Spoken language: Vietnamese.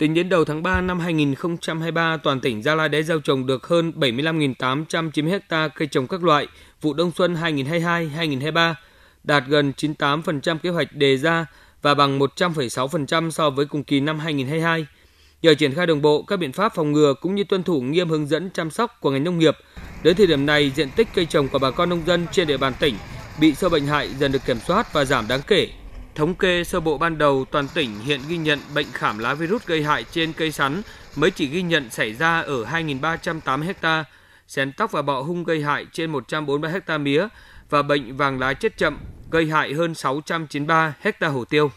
Tính đến đầu tháng 3 năm 2023, toàn tỉnh Gia Lai đã gieo trồng được hơn 75.890 ha cây trồng các loại vụ đông xuân 2022-2023, đạt gần 98% kế hoạch đề ra và bằng 100,6% so với cùng kỳ năm 2022. Nhờ triển khai đồng bộ các biện pháp phòng ngừa cũng như tuân thủ nghiêm hướng dẫn chăm sóc của ngành nông nghiệp, đến thời điểm này diện tích cây trồng của bà con nông dân trên địa bàn tỉnh bị sâu bệnh hại dần được kiểm soát và giảm đáng kể Thống kê sơ bộ ban đầu, toàn tỉnh hiện ghi nhận bệnh khảm lá virus gây hại trên cây sắn mới chỉ ghi nhận xảy ra ở 2.308 ha, xén tóc và bọ hung gây hại trên 143 ha mía và bệnh vàng lá chết chậm gây hại hơn 693 ha hồ tiêu.